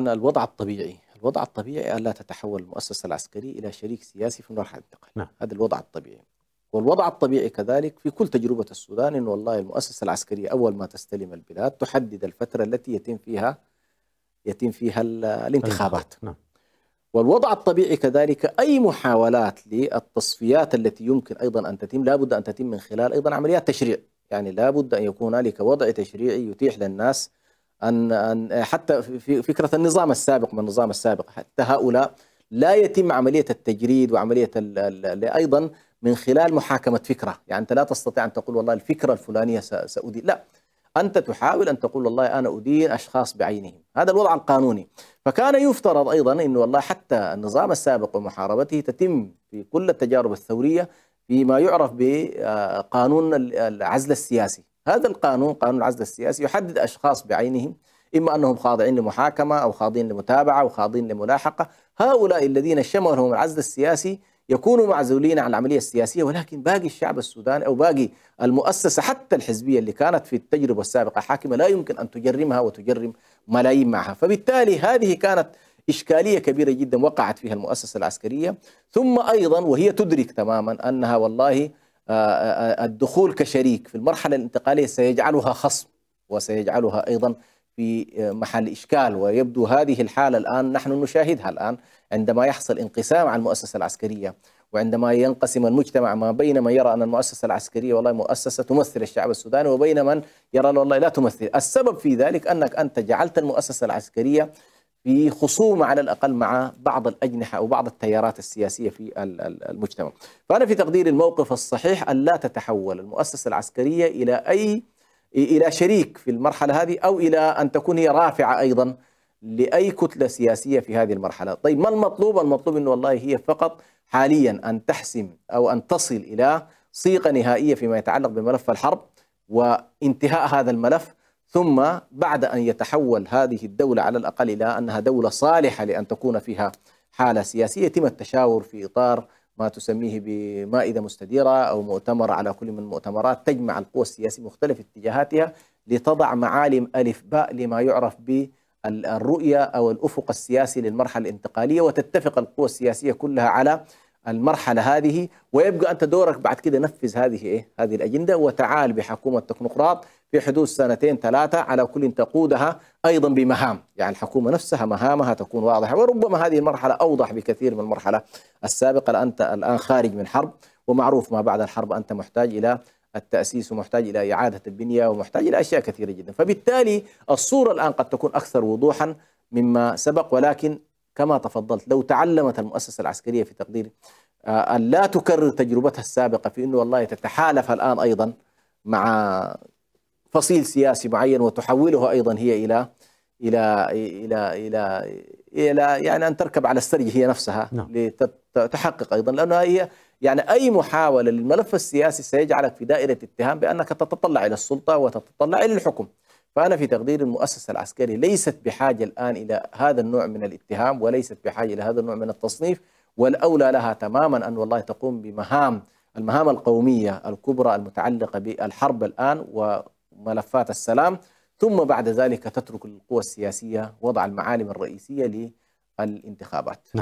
الوضع الطبيعي الوضع الطبيعي ألا تتحول المؤسسة العسكرية إلى شريك سياسي في مرحلة النقل نعم. هذا الوضع الطبيعي والوضع الطبيعي كذلك في كل تجربة السودان إنه والله المؤسسة العسكرية أول ما تستلم البلاد تحدد الفترة التي يتم فيها يتم فيها الانتخابات نعم. والوضع الطبيعي كذلك أي محاولات للتصفيات التي يمكن أيضا أن تتم لابد أن تتم من خلال أيضا عمليات تشريع يعني لابد أن يكون هنالك وضع تشريعي يتيح للناس ان ان حتى في فكره النظام السابق من النظام السابق حتى هؤلاء لا يتم عمليه التجريد وعمليه ايضا من خلال محاكمه فكره، يعني انت لا تستطيع ان تقول والله الفكره الفلانيه سادين، لا انت تحاول ان تقول والله انا ادين اشخاص بعينهم، هذا الوضع القانوني، فكان يفترض ايضا انه والله حتى النظام السابق ومحاربته تتم في كل التجارب الثوريه فيما يعرف بقانون آه، العزل السياسي هذا القانون قانون العزل السياسي يحدد أشخاص بعينهم إما أنهم خاضعين لمحاكمة أو خاضعين لمتابعة أو خاضعين لملاحقة هؤلاء الذين شملهم العزل السياسي يكونوا معزولين عن العملية السياسية ولكن باقي الشعب السوداني أو باقي المؤسسة حتى الحزبية اللي كانت في التجربة السابقة حاكمة لا يمكن أن تجرمها وتجرم ملايين معها فبالتالي هذه كانت إشكالية كبيرة جدا وقعت فيها المؤسسة العسكرية ثم أيضا وهي تدرك تماما أنها والله آه، آه، آه، الدخول كشريك في المرحلة الانتقالية سيجعلها خصم وسيجعلها أيضا في محل إشكال ويبدو هذه الحالة الآن نحن نشاهدها الآن عندما يحصل انقسام على المؤسسة العسكرية وعندما ينقسم المجتمع ما بين من يرى أن المؤسسة العسكرية والله مؤسسة تمثل الشعب السوداني وبين من يرى والله لا تمثل السبب في ذلك أنك أنت جعلت المؤسسة العسكرية في خصومة على الأقل مع بعض الأجنحة أو بعض التيارات السياسية في المجتمع فأنا في تقدير الموقف الصحيح أن لا تتحول المؤسسة العسكرية إلى أي إلى شريك في المرحلة هذه أو إلى أن تكون هي رافعة أيضا لأي كتلة سياسية في هذه المرحلة طيب ما المطلوب؟ المطلوب أنه والله هي فقط حاليا أن تحسم أو أن تصل إلى صيغة نهائية فيما يتعلق بملف الحرب وانتهاء هذا الملف ثم بعد أن يتحول هذه الدولة على الأقل إلى أنها دولة صالحة لأن تكون فيها حالة سياسية يتم التشاور في إطار ما تسميه بمائدة مستديرة أو مؤتمر على كل من المؤتمرات تجمع القوى السياسية مختلف اتجاهاتها لتضع معالم ألف باء لما يعرف بالرؤية أو الأفق السياسي للمرحلة الانتقالية وتتفق القوى السياسية كلها على المرحلة هذه ويبقى أنت دورك بعد كده نفذ هذه إيه؟ هذه الأجندة وتعال بحكومة تكنوقراط في حدود سنتين ثلاثة على كل تقودها أيضا بمهام يعني الحكومة نفسها مهامها تكون واضحة وربما هذه المرحلة أوضح بكثير من المرحلة السابقة أنت الآن خارج من حرب ومعروف ما بعد الحرب أنت محتاج إلى التأسيس ومحتاج إلى إعادة البنية ومحتاج إلى أشياء كثيرة جدا فبالتالي الصورة الآن قد تكون أكثر وضوحا مما سبق ولكن كما تفضلت لو تعلمت المؤسسة العسكرية في تقديري آه، أن لا تكرر تجربتها السابقة في أنه والله تتحالف الآن أيضا مع فصيل سياسي معين وتحوله أيضا هي إلى إلى إلى إلى إلى يعني أن تركب على السرج هي نفسها نعم. لتحقق أيضا لأنها هي يعني أي محاولة للملف السياسي سيجعلك في دائرة اتهام بأنك تتطلع إلى السلطة وتتطلع إلى الحكم فأنا في تقدير المؤسسة العسكرية ليست بحاجة الآن إلى هذا النوع من الاتهام وليست بحاجة إلى هذا النوع من التصنيف والأولى لها تماما أن والله تقوم بمهام المهام القومية الكبرى المتعلقة بالحرب الآن وملفات السلام ثم بعد ذلك تترك القوى السياسية وضع المعالم الرئيسية للانتخابات نعم.